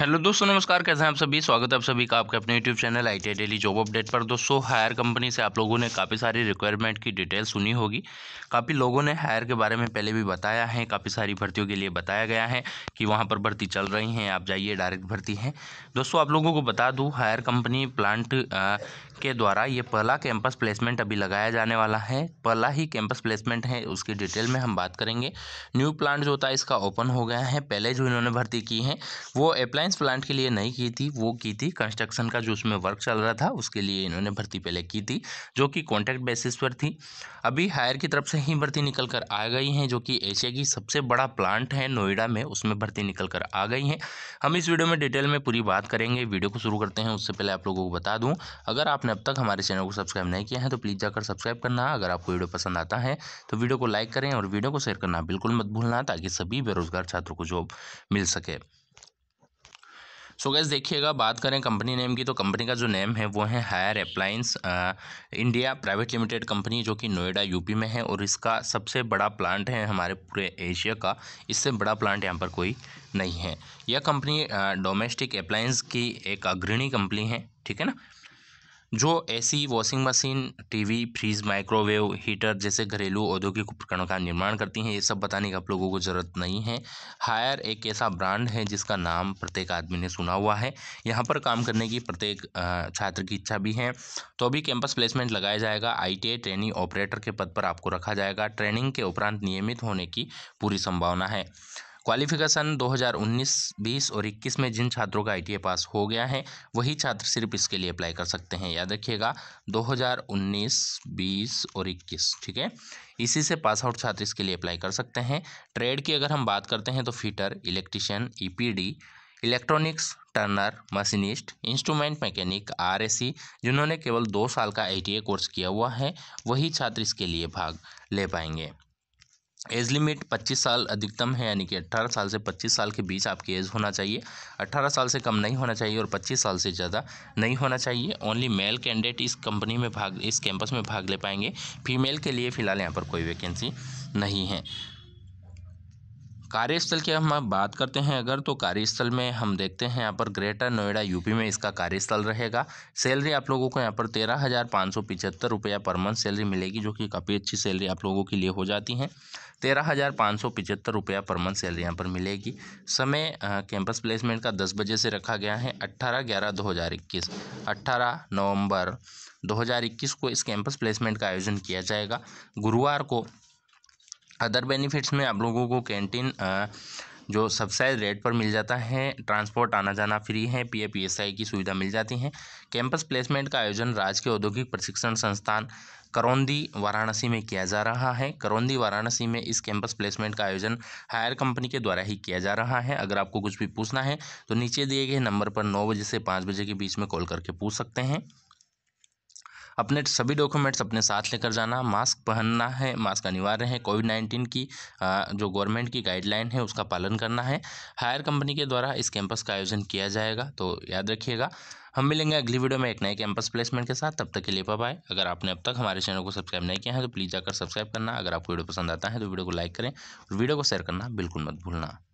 hello दोस्तों नमस्कार कैसे हैं आप सभी स्वागत है आप सभी का आपके अपने YouTube channel I daily job update पर दोस्तों हायर कंपनी से आप लोगों ने काफ़ी सारी रिक्वायरमेंट की डिटेल सुनी होगी काफ़ी लोगों ने हायर के बारे में पहले भी बताया है काफ़ी सारी भर्तियों के लिए बताया गया है कि वहाँ पर भर्ती चल रही हैं आप जाइए डायरेक्ट भर्ती हैं दोस्तों आप लोगों को बता दूँ हायर कंपनी प्लांट के द्वारा ये पहला कैंपस प्लेसमेंट अभी लगाया जाने वाला है पहला ही कैंपस प्लेसमेंट है उसकी डिटेल में हम बात करेंगे न्यू प्लांट जो होता है इसका ओपन हो गया है पहले जो इन्होंने भर्ती की है वो अप्लाई साइंस प्लांट के लिए नहीं की थी वो की थी कंस्ट्रक्शन का जो उसमें वर्क चल रहा था उसके लिए इन्होंने भर्ती पहले की थी जो कि कॉन्ट्रैक्ट बेसिस पर थी अभी हायर की तरफ से ही भर्ती निकल कर आ गई हैं जो कि एशिया की सबसे बड़ा प्लांट है नोएडा में उसमें भर्ती निकल कर आ गई हैं हम इस वीडियो में डिटेल में पूरी बात करेंगे वीडियो को शुरू करते हैं उससे पहले आप लोगों को बता दूँ अगर आपने अब तक हमारे चैनल को सब्सक्राइब नहीं किया है तो प्लीज़ जाकर सब्सक्राइब करना अगर आपको वीडियो पसंद आता है तो वीडियो को लाइक करें और वीडियो को शेयर करना बिल्कुल मत भूलना ताकि सभी बेरोजगार छात्रों को जॉब मिल सके सो गैस देखिएगा बात करें कंपनी नेम की तो कंपनी का जो नेम है वो है Haier appliances India private limited company जो कि नोएडा यूपी में है और इसका सबसे बड़ा प्लांट है हमारे पूरे एशिया का इससे बड़ा प्लांट यहाँ पर कोई नहीं है यह कंपनी डोमेस्टिक अप्लाइंस की एक अग्रणी कंपनी है ठीक है ना जो ऐसी washing machine TV fridge microwave heater जैसे घरेलू औद्योगिक उपकरणों का निर्माण करती हैं ये सब बताने की आप लोगों को ज़रूरत नहीं है हायर एक ऐसा ब्रांड है जिसका नाम प्रत्येक आदमी ने सुना हुआ है यहाँ पर काम करने की प्रत्येक छात्र की इच्छा भी है तो अभी कैंपस प्लेसमेंट लगाया जाएगा आई ट्रेनिंग ऑपरेटर के पद पर आपको रखा जाएगा ट्रेनिंग के उपरांत नियमित होने की पूरी संभावना है क्वालिफिकेशन 2019, 20 और 21 में जिन छात्रों का आई पास हो गया है वही छात्र सिर्फ इसके लिए अप्लाई कर सकते हैं याद रखिएगा 2019, 20 और 21 ठीक है इसी से पास आउट छात्र इसके लिए अप्लाई कर सकते हैं ट्रेड की अगर हम बात करते हैं तो fitter electrician EPD electronics turner machinist instrument mechanic RAC जिन्होंने केवल दो साल का आईटीए कोर्स किया हुआ है वही छात्र इसके लिए भाग ले पाएंगे एज लिमिट 25 साल अधिकतम है यानी कि 18 साल से 25 साल के बीच आपकी एज होना चाहिए 18 साल से कम नहीं होना चाहिए और 25 साल से ज़्यादा नहीं होना चाहिए ओनली मेल कैंडिडेट इस कंपनी में भाग इस कैंपस में भाग ले पाएंगे फीमेल के लिए फ़िलहाल यहाँ पर कोई वैकेंसी नहीं है कार्यस्थल की हम बात करते हैं अगर तो कार्यस्थल में हम देखते हैं यहाँ पर ग्रेटर नोएडा यूपी में इसका कार्यस्थल रहेगा सैलरी आप लोगों को यहाँ पर तेरह हज़ार पाँच सौ पिचहत्तर रुपया पर मंथ सैलरी मिलेगी जो कि काफ़ी अच्छी सैलरी आप लोगों के लिए हो जाती है तेरह हज़ार पाँच सौ पिचहत्तर रुपया पर मंथ सैलरी यहाँ पर मिलेगी समय कैंपस प्लेसमेंट का दस बजे से रखा गया है अट्ठारह ग्यारह दो हज़ार इक्कीस अट्ठारह नवम्बर दो हज़ार इक्कीस को इस कैंपस प्लेसमेंट का आयोजन किया जाएगा गुरुवार को अदर बेनिफिट्स में आप लोगों को कैंटीन जो सब्साइज रेट पर मिल जाता है ट्रांसपोर्ट आना जाना फ्री है P A P S I की सुविधा मिल जाती है कैंपस प्लेसमेंट का आयोजन राज्य के औद्योगिक प्रशिक्षण संस्थान करौंदी वाराणसी में किया जा रहा है करौंदी वाराणसी में इस कैंपस प्लेसमेंट का आयोजन हायर कंपनी के द्वारा ही किया जा रहा है अगर आपको कुछ भी पूछना है तो नीचे दिए गए नंबर पर नौ बजे से पाँच बजे के बीच में कॉल करके पूछ सकते हैं अपने सभी डॉक्यूमेंट्स अपने साथ लेकर जाना मास्क पहनना है मास्क अनिवार्य है कोविड नाइन्टीन की जो गवर्नमेंट की गाइडलाइन है उसका पालन करना है हायर कंपनी के द्वारा इस कैंपस का आयोजन किया जाएगा तो याद रखिएगा हम मिलेंगे अगली वीडियो में एक नए कैंपस प्लेसमेंट के साथ तब तक के लिए पाए अगर आपने अब तक हमारे चैनल को सब्सक्राइब नहीं किया है तो प्लीज़ जाकर सब्सक्राइब करना अगर आपको वीडियो पसंद आता है तो वीडियो को लाइक करें और वीडियो को शेयर करना बिल्कुल मत भूलना